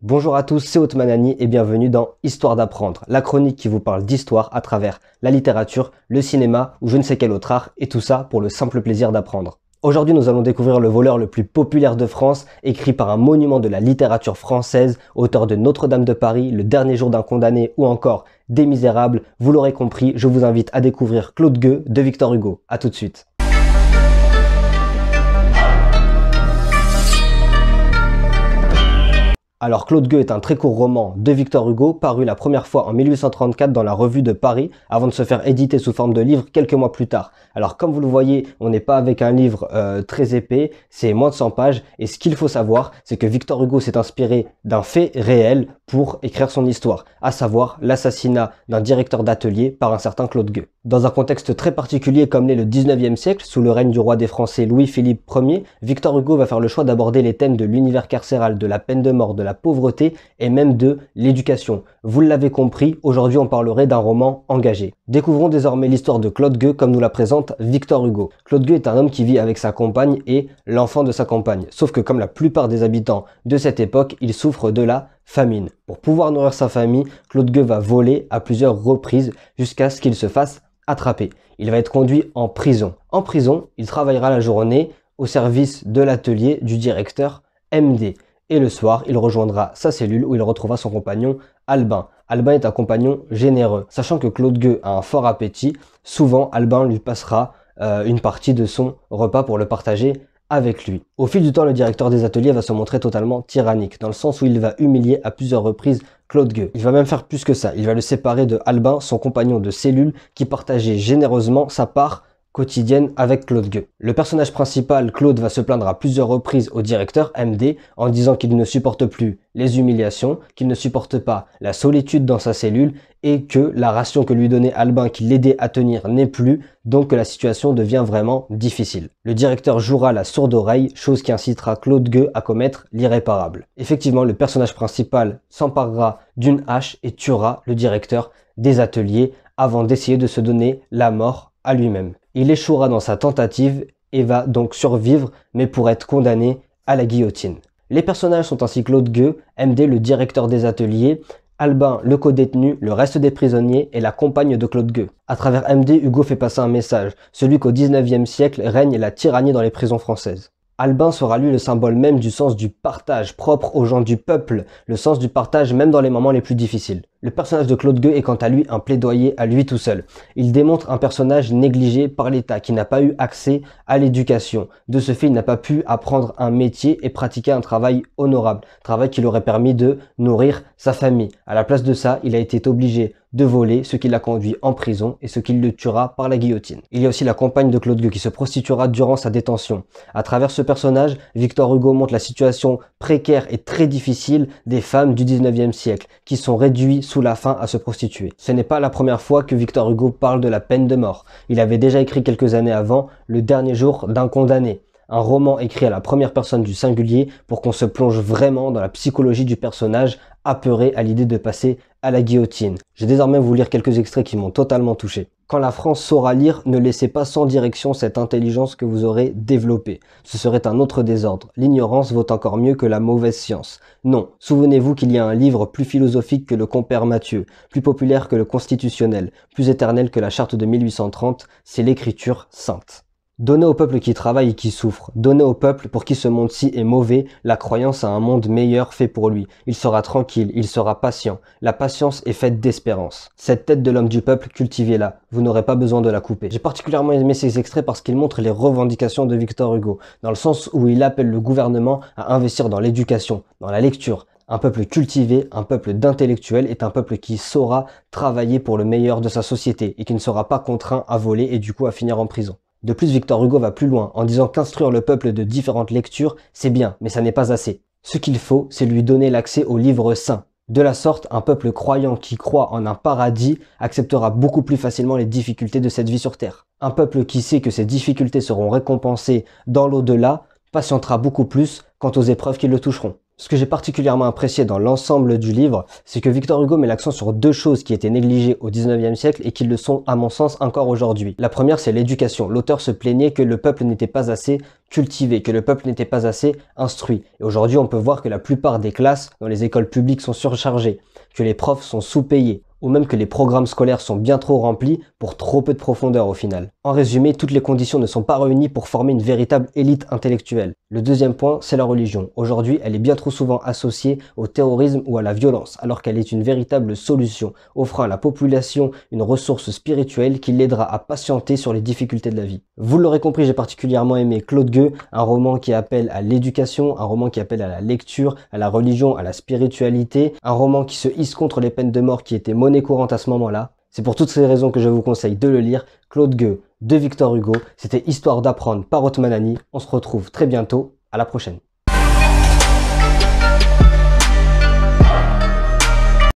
Bonjour à tous, c'est Otmanani et bienvenue dans Histoire d'apprendre, la chronique qui vous parle d'histoire à travers la littérature, le cinéma ou je ne sais quel autre art, et tout ça pour le simple plaisir d'apprendre. Aujourd'hui, nous allons découvrir le voleur le plus populaire de France, écrit par un monument de la littérature française, auteur de Notre-Dame de Paris, Le Dernier Jour d'un condamné ou encore Des Misérables. Vous l'aurez compris, je vous invite à découvrir Claude Gueux de Victor Hugo. À tout de suite. Alors Claude Gueux est un très court roman de Victor Hugo paru la première fois en 1834 dans la revue de Paris avant de se faire éditer sous forme de livre quelques mois plus tard. Alors comme vous le voyez, on n'est pas avec un livre euh, très épais, c'est moins de 100 pages et ce qu'il faut savoir, c'est que Victor Hugo s'est inspiré d'un fait réel pour écrire son histoire, à savoir l'assassinat d'un directeur d'atelier par un certain Claude Gueux. Dans un contexte très particulier comme l'est le 19e siècle, sous le règne du roi des Français Louis-Philippe Ier, Victor Hugo va faire le choix d'aborder les thèmes de l'univers carcéral, de la peine de mort, de la la pauvreté et même de l'éducation. Vous l'avez compris, aujourd'hui on parlerait d'un roman engagé. Découvrons désormais l'histoire de Claude Gueux comme nous la présente Victor Hugo. Claude Gueux est un homme qui vit avec sa compagne et l'enfant de sa compagne. Sauf que comme la plupart des habitants de cette époque, il souffre de la famine. Pour pouvoir nourrir sa famille, Claude Gueux va voler à plusieurs reprises jusqu'à ce qu'il se fasse attraper. Il va être conduit en prison. En prison, il travaillera la journée au service de l'atelier du directeur MD et le soir, il rejoindra sa cellule où il retrouvera son compagnon Albin. Albin est un compagnon généreux. Sachant que Claude Gueux a un fort appétit, souvent Albin lui passera euh, une partie de son repas pour le partager avec lui. Au fil du temps, le directeur des ateliers va se montrer totalement tyrannique, dans le sens où il va humilier à plusieurs reprises Claude Gueux. Il va même faire plus que ça, il va le séparer de Albin, son compagnon de cellule, qui partageait généreusement sa part quotidienne avec Claude Gueux. Le personnage principal, Claude, va se plaindre à plusieurs reprises au directeur MD en disant qu'il ne supporte plus les humiliations, qu'il ne supporte pas la solitude dans sa cellule et que la ration que lui donnait Albin qui l'aidait à tenir n'est plus, donc que la situation devient vraiment difficile. Le directeur jouera la sourde oreille, chose qui incitera Claude Gueux à commettre l'irréparable. Effectivement, le personnage principal s'emparera d'une hache et tuera le directeur des ateliers avant d'essayer de se donner la mort à lui-même. Il échouera dans sa tentative et va donc survivre, mais pour être condamné à la guillotine. Les personnages sont ainsi Claude Gueux, MD le directeur des ateliers, Albin le codétenu, le reste des prisonniers et la compagne de Claude Gueux. À travers MD, Hugo fait passer un message, celui qu'au 19e siècle règne la tyrannie dans les prisons françaises. Albin sera lui le symbole même du sens du partage propre aux gens du peuple, le sens du partage même dans les moments les plus difficiles. Le personnage de Claude Gueux est quant à lui un plaidoyer à lui tout seul. Il démontre un personnage négligé par l'État qui n'a pas eu accès à l'éducation. De ce fait, il n'a pas pu apprendre un métier et pratiquer un travail honorable, travail qui lui aurait permis de nourrir sa famille. À la place de ça, il a été obligé de voler, ce qui l'a conduit en prison et ce qui le tuera par la guillotine. Il y a aussi la compagne de Claude Gueux qui se prostituera durant sa détention. À travers ce personnage, Victor Hugo montre la situation précaire et très difficile des femmes du 19e siècle qui sont réduites sous la faim à se prostituer. Ce n'est pas la première fois que Victor Hugo parle de la peine de mort. Il avait déjà écrit quelques années avant Le dernier jour d'un condamné un roman écrit à la première personne du singulier pour qu'on se plonge vraiment dans la psychologie du personnage apeuré à l'idée de passer à la guillotine. J'ai désormais vous lire quelques extraits qui m'ont totalement touché. Quand la France saura lire, ne laissez pas sans direction cette intelligence que vous aurez développée. Ce serait un autre désordre. L'ignorance vaut encore mieux que la mauvaise science. Non, souvenez-vous qu'il y a un livre plus philosophique que le compère Mathieu, plus populaire que le constitutionnel, plus éternel que la charte de 1830, c'est l'écriture sainte. Donnez au peuple qui travaille et qui souffre. Donnez au peuple pour qui ce monde-ci est mauvais la croyance à un monde meilleur fait pour lui. Il sera tranquille, il sera patient. La patience est faite d'espérance. Cette tête de l'homme du peuple, cultivez-la. Vous n'aurez pas besoin de la couper. J'ai particulièrement aimé ces extraits parce qu'ils montrent les revendications de Victor Hugo, dans le sens où il appelle le gouvernement à investir dans l'éducation, dans la lecture, un peuple cultivé, un peuple d'intellectuels est un peuple qui saura travailler pour le meilleur de sa société et qui ne sera pas contraint à voler et du coup à finir en prison. De plus, Victor Hugo va plus loin en disant qu'instruire le peuple de différentes lectures, c'est bien, mais ça n'est pas assez. Ce qu'il faut, c'est lui donner l'accès aux livres saints. De la sorte, un peuple croyant qui croit en un paradis acceptera beaucoup plus facilement les difficultés de cette vie sur Terre. Un peuple qui sait que ses difficultés seront récompensées dans l'au-delà patientera beaucoup plus quant aux épreuves qui le toucheront. Ce que j'ai particulièrement apprécié dans l'ensemble du livre, c'est que Victor Hugo met l'accent sur deux choses qui étaient négligées au 19e siècle et qui le sont à mon sens encore aujourd'hui. La première, c'est l'éducation. L'auteur se plaignait que le peuple n'était pas assez cultivé, que le peuple n'était pas assez instruit. Et aujourd'hui, on peut voir que la plupart des classes dans les écoles publiques sont surchargées, que les profs sont sous-payés, ou même que les programmes scolaires sont bien trop remplis pour trop peu de profondeur au final. En résumé, toutes les conditions ne sont pas réunies pour former une véritable élite intellectuelle. Le deuxième point, c'est la religion. Aujourd'hui, elle est bien trop souvent associée au terrorisme ou à la violence, alors qu'elle est une véritable solution, offrant à la population une ressource spirituelle qui l'aidera à patienter sur les difficultés de la vie. Vous l'aurez compris, j'ai particulièrement aimé Claude Gueux, un roman qui appelle à l'éducation, un roman qui appelle à la lecture, à la religion, à la spiritualité, un roman qui se hisse contre les peines de mort qui étaient courante à ce moment-là. C'est pour toutes ces raisons que je vous conseille de le lire. Claude Gueux de Victor Hugo. C'était Histoire d'apprendre par Otmanani. On se retrouve très bientôt. À la prochaine.